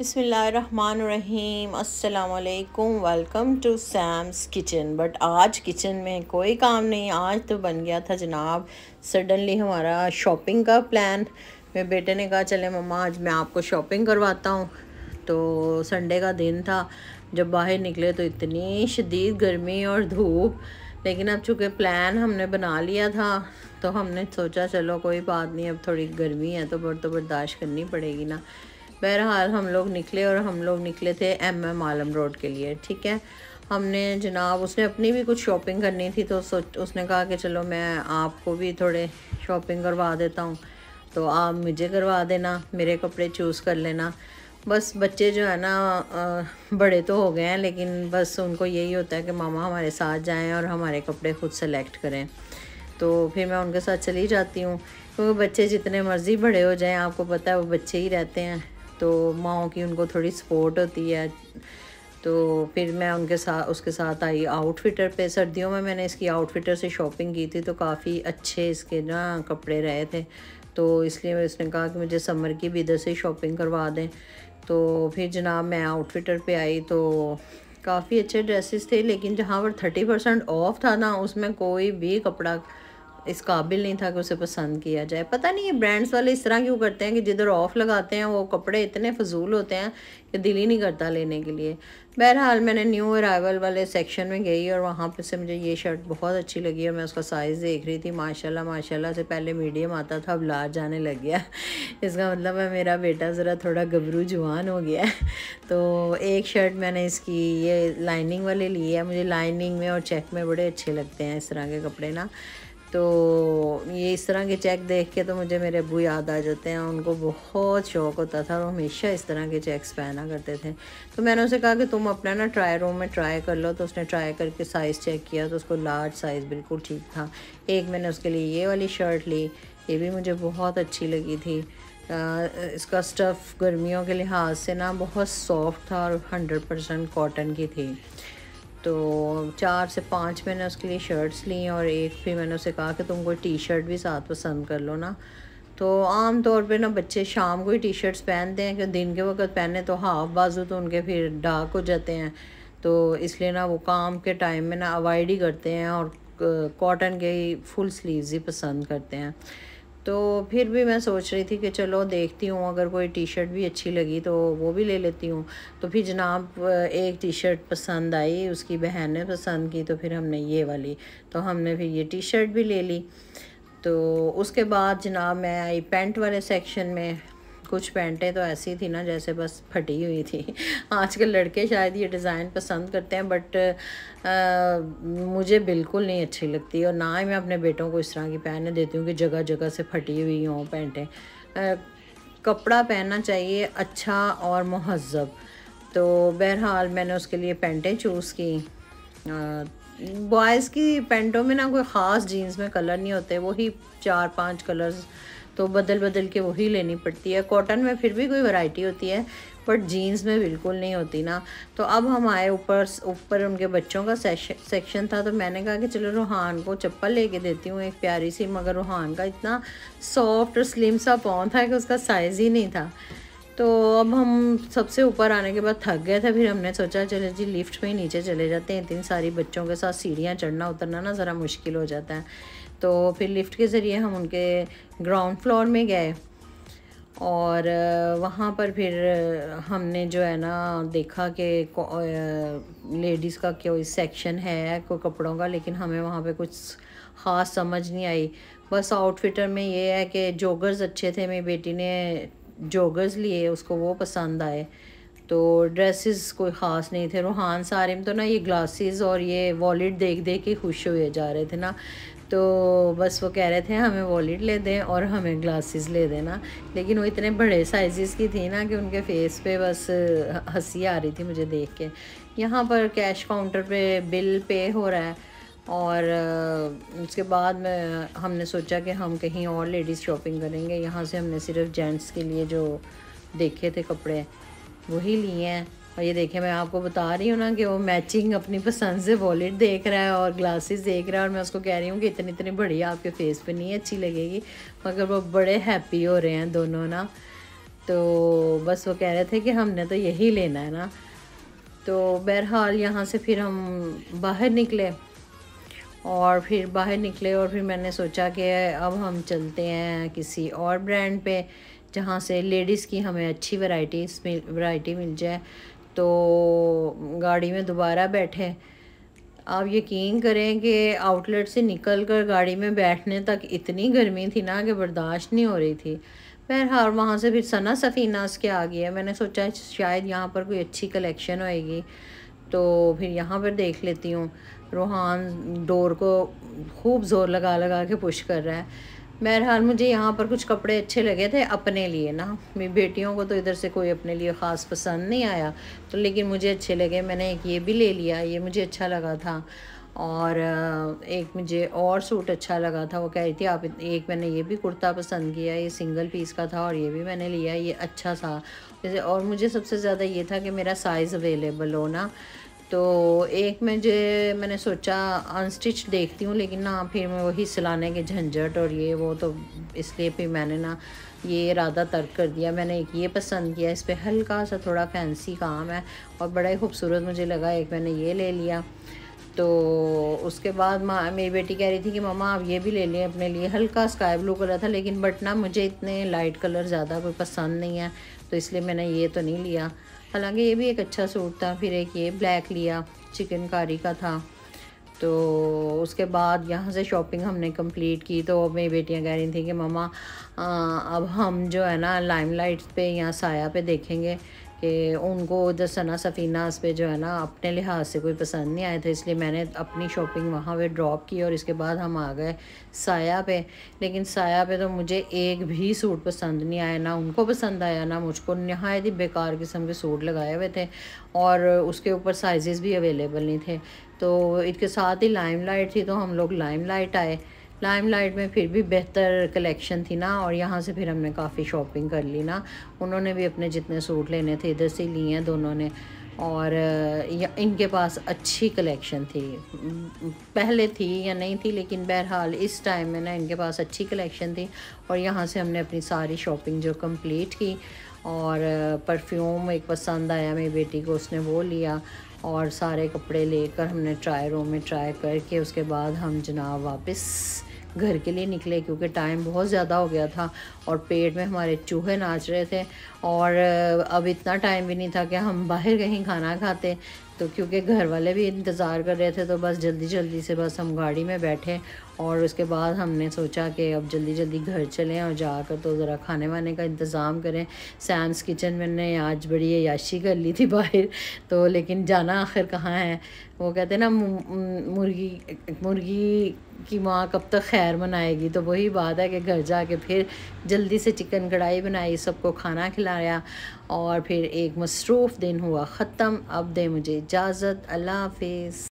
बसमीम अल्लाम welcome to Sam's kitchen but आज किचन में कोई काम नहीं आज तो बन गया था जनाब सडनली हमारा शॉपिंग का प्लान मेरे बेटे ने कहा चले मम्मा आज मैं आपको शॉपिंग करवाता हूँ तो संडे का दिन था जब बाहर निकले तो इतनी शदीद गर्मी और धूप लेकिन अब चूँकि प्लान हमने बना लिया था तो हमने सोचा चलो कोई बात नहीं अब थोड़ी गर्मी है तो बर्द तो बर्दाश्त करनी पड़ेगी ना बहरहाल हम लोग निकले और हम लोग निकले थे एम एम आलम रोड के लिए ठीक है हमने जनाब उसने अपनी भी कुछ शॉपिंग करनी थी तो उसने कहा कि चलो मैं आपको भी थोड़े शॉपिंग करवा देता हूँ तो आप मुझे करवा देना मेरे कपड़े चूज़ कर लेना बस बच्चे जो है ना बड़े तो हो गए हैं लेकिन बस उनको यही होता है कि मामा हमारे साथ जाएं और हमारे कपड़े खुद सेलेक्ट करें तो फिर मैं उनके साथ चली जाती हूँ क्योंकि बच्चे जितने मर्ज़ी बड़े हो जाएं आपको पता है वो बच्चे ही रहते हैं तो माओ की उनको थोड़ी सपोर्ट होती है तो फिर मैं उनके साथ उसके साथ आई आउटफिटर पे सर्दियों में मैंने इसकी आउटफिटर से शॉपिंग की थी तो काफ़ी अच्छे इसके ना कपड़े रहे थे तो इसलिए उसने कहा कि मुझे समर की भी इधर से शॉपिंग करवा दें तो फिर जनाब मैं आउटफिटर पे आई तो काफ़ी अच्छे ड्रेसेस थे लेकिन जहाँ पर थर्टी परसेंट ऑफ था ना उसमें कोई भी कपड़ा इस काबिल नहीं था कि उसे पसंद किया जाए पता नहीं ये ब्रांड्स वाले इस तरह क्यों करते हैं कि जिधर ऑफ लगाते हैं वो कपड़े इतने फजूल होते हैं कि दिल ही नहीं करता लेने के लिए बहरहाल मैंने न्यू अराइवल वाले सेक्शन में गई और वहाँ पर से मुझे ये शर्ट बहुत अच्छी लगी और मैं उसका साइज़ देख रही थी माशाल्लाह माशाल्लाह से पहले मीडियम आता था अब लार्ज आने लग गया इसका मतलब है मेरा बेटा ज़रा थोड़ा गबरू जवान हो गया तो एक शर्ट मैंने इसकी ये लाइनिंग वाले ली है मुझे लाइनिंग में और चेक में बड़े अच्छे लगते हैं इस तरह के कपड़े ना तो ये इस तरह के चेक देख के तो मुझे मेरे अबू याद आ जाते हैं उनको बहुत शौक़ होता था और हमेशा इस तरह के चेक्स पहना करते थे तो मैंने उसे कहा कि तुम अपना ना ट्राई रूम में ट्राई कर लो तो उसने ट्राई करके साइज़ चेक किया तो उसको लार्ज साइज़ बिल्कुल ठीक था एक मैंने उसके लिए ये वाली शर्ट ली ये भी मुझे बहुत अच्छी लगी थी इसका स्टफ़ गर्मियों के लिहाज से ना बहुत सॉफ्ट था और हंड्रेड परसेंट कॉटन की थी तो चार से पाँच मैंने उसके लिए शर्ट्स ली और एक फिर मैंने उसे कहा कि तुम कोई टी शर्ट भी साथ पसंद कर लो ना तो आम तौर पे ना बच्चे शाम को ही टी शर्ट्स पहनते हैं कि दिन के वक्त पहने तो हाफ बाजू तो उनके फिर डार्क हो जाते हैं तो इसलिए ना वो काम के टाइम में ना अवॉइड ही करते हैं और कॉटन के ही फुल स्लीव्स ही पसंद करते हैं तो फिर भी मैं सोच रही थी कि चलो देखती हूँ अगर कोई टी शर्ट भी अच्छी लगी तो वो भी ले लेती हूँ तो फिर जनाब एक टी शर्ट पसंद आई उसकी बहन ने पसंद की तो फिर हमने ये वाली तो हमने फिर ये टी शर्ट भी ले ली तो उसके बाद जनाब मैं आई पेंट वाले सेक्शन में कुछ पैंटें तो ऐसी थी ना जैसे बस फटी हुई थी आजकल लड़के शायद ये डिज़ाइन पसंद करते हैं बट आ, मुझे बिल्कुल नहीं अच्छी लगती और ना ही मैं अपने बेटों को इस तरह की पहनने देती हूँ कि जगह जगह से फटी हुई हों पैंटें कपड़ा पहनना चाहिए अच्छा और महजब तो बहरहाल मैंने उसके लिए पैंटें चूज़ की बॉयज़ की पैंटों में ना कोई ख़ास जीन्स में कलर नहीं होते वही चार पांच कलर्स तो बदल बदल के वही लेनी पड़ती है कॉटन में फिर भी कोई वैरायटी होती है बट जीन्स में बिल्कुल नहीं होती ना तो अब हम आए ऊपर ऊपर उनके बच्चों का सेक्शन था तो मैंने कहा कि चलो रूहान को चप्पल लेके देती हूँ एक प्यारी सी मगर रूहान का इतना सॉफ्ट और स्लिम सा पाँव था कि उसका साइज़ ही नहीं था तो अब हम सबसे ऊपर आने के बाद थक गए थे फिर हमने सोचा चले जी लिफ्ट में ही नीचे चले जाते हैं इतनी सारी बच्चों के साथ सीढ़ियाँ चढ़ना उतरना ना ज़रा मुश्किल हो जाता है तो फिर लिफ्ट के ज़रिए हम उनके ग्राउंड फ्लोर में गए और वहाँ पर फिर हमने जो है ना देखा कि लेडीज़ का कोई सेक्शन है कोई कपड़ों का लेकिन हमें वहाँ पे कुछ ख़ास समझ नहीं आई बस आउटफिटर में ये है कि जोगर्स अच्छे थे मेरी बेटी ने जोगर्स लिए उसको वो पसंद आए तो ड्रेसेस कोई ख़ास नहीं थे रूहान सारे में तो ना ये ग्लासेस और ये वॉलेट देख देख के खुश हुए जा रहे थे ना तो बस वो कह रहे थे हमें वॉलेट ले दें और हमें ग्लासेस ले देना लेकिन वो इतने बड़े साइज़ की थी ना कि उनके फेस पे बस हंसी आ रही थी मुझे देख के यहाँ पर कैश काउंटर पे बिल पे हो रहा है और उसके बाद में हमने सोचा कि हम कहीं और लेडीज़ शॉपिंग करेंगे यहाँ से हमने सिर्फ जेंट्स के लिए जो देखे थे कपड़े वही लिए हैं और ये देखिए मैं आपको बता रही हूँ ना कि वो मैचिंग अपनी पसंद से वॉलेट देख रहा है और ग्लासेस देख रहा है और मैं उसको कह रही हूँ कि इतनी इतनी बढ़िया आपके फेस पे नहीं अच्छी लगेगी मगर वो बड़े हैप्पी हो रहे हैं दोनों ना तो बस वो कह रहे थे कि हमने तो यही लेना है ना तो बहरहाल यहाँ से फिर हम बाहर निकले और फिर बाहर निकले और फिर मैंने सोचा कि अब हम चलते हैं किसी और ब्रांड पे जहाँ से लेडीज़ की हमें अच्छी वैरायटी वैरायटी मिल जाए तो गाड़ी में दोबारा बैठे आप यकीन करें कि आउटलेट से निकल कर गाड़ी में बैठने तक इतनी गर्मी थी ना कि बर्दाश्त नहीं हो रही थी बहरहाल वहाँ से फिर सना सफ़ीनास के आ गया मैंने सोचा शायद यहाँ पर कोई अच्छी कलेक्शन होएगी तो फिर यहाँ पर देख लेती हूँ रूहान डोर को खूब ज़ोर लगा लगा के पुश कर रहा है बहरहाल मुझे यहाँ पर कुछ कपड़े अच्छे लगे थे अपने लिए ना मेरी बेटियों को तो इधर से कोई अपने लिए ख़ास पसंद नहीं आया तो लेकिन मुझे अच्छे लगे मैंने एक ये भी ले लिया ये मुझे अच्छा लगा था और एक मुझे और सूट अच्छा लगा था वो कह रही थी आप एक मैंने ये भी कुर्ता पसंद किया ये सिंगल पीस का था और ये भी मैंने लिया ये अच्छा था और मुझे सबसे ज़्यादा ये था कि मेरा साइज़ अवेलेबल हो ना तो एक में जो मैंने सोचा अनस्टिच देखती हूँ लेकिन ना फिर मैं वही सिलाने के झंझट और ये वो तो इसलिए फिर मैंने ना ये इरादा तर्क कर दिया मैंने एक ये पसंद किया इस पर हल्का सा थोड़ा फैंसी काम है और बड़ा ही खूबसूरत मुझे लगा एक मैंने ये ले लिया तो उसके बाद माँ मेरी बेटी कह रही थी कि मामा आप ये भी ले लें अपने लिए हल्का स्काई ब्लू कलर था लेकिन बट ना मुझे इतने लाइट कलर ज़्यादा कोई पसंद नहीं है तो इसलिए मैंने ये तो नहीं लिया हालांकि ये भी एक अच्छा सूट था फिर एक ये ब्लैक लिया चिकनकारी का था तो उसके बाद यहाँ से शॉपिंग हमने कंप्लीट की तो मेरी बेटियाँ कह रही थी कि ममा आ, अब हम जो है ना लाइमलाइट पे या साया पे देखेंगे कि उनको उधर सना सफ़ीनास पे जो है ना अपने लिहाज से कोई पसंद नहीं आया था इसलिए मैंने अपनी शॉपिंग वहाँ पे ड्रॉप की और इसके बाद हम आ गए साया पे लेकिन साया पे तो मुझे एक भी सूट पसंद नहीं आया ना उनको पसंद आया ना मुझको नहायत ही बेकार किस्म के सूट लगाए हुए थे और उसके ऊपर साइज़ भी अवेलेबल नहीं थे तो इसके साथ ही लाइम लाइट थी तो हम लोग लाइम लाइट आए लाइमलाइट में फिर भी बेहतर कलेक्शन थी ना और यहाँ से फिर हमने काफ़ी शॉपिंग कर ली ना उन्होंने भी अपने जितने सूट लेने थे इधर से लिए हैं दोनों ने और इनके पास अच्छी कलेक्शन थी पहले थी या नहीं थी लेकिन बहरहाल इस टाइम में ना इनके पास अच्छी कलेक्शन थी और यहाँ से हमने अपनी सारी शॉपिंग जो कंप्लीट की और परफ्यूम एक पसंद आया मेरी बेटी को उसने वो लिया और सारे कपड़े लेकर हमने ट्राई रूम में ट्राई करके उसके बाद हम जनाब वापस घर के लिए निकले क्योंकि टाइम बहुत ज़्यादा हो गया था और पेट में हमारे चूहे नाच रहे थे और अब इतना टाइम भी नहीं था कि हम बाहर कहीं खाना खाते तो क्योंकि घर वाले भी इंतज़ार कर रहे थे तो बस जल्दी जल्दी से बस हम गाड़ी में बैठे और उसके बाद हमने सोचा कि अब जल्दी जल्दी घर चलें और जाकर तो ज़रा खाने वाने का इंतज़ाम करें सैम्स किचन मैंने आज बड़ी याशी कर ली थी बाहर तो लेकिन जाना आखिर कहाँ है वो कहते हैं ना मुर्गी मुर्गी की माँ कब तक तो खैर मनाएगी तो वही बात है कि घर जा के फिर जल्दी से चिकन कढ़ाई बनाई सबको खाना खिलाया और फिर एक मसरूफ़ दिन हुआ ख़त्म अब दे मुझे इजाज़त अल्लाह हाफिज़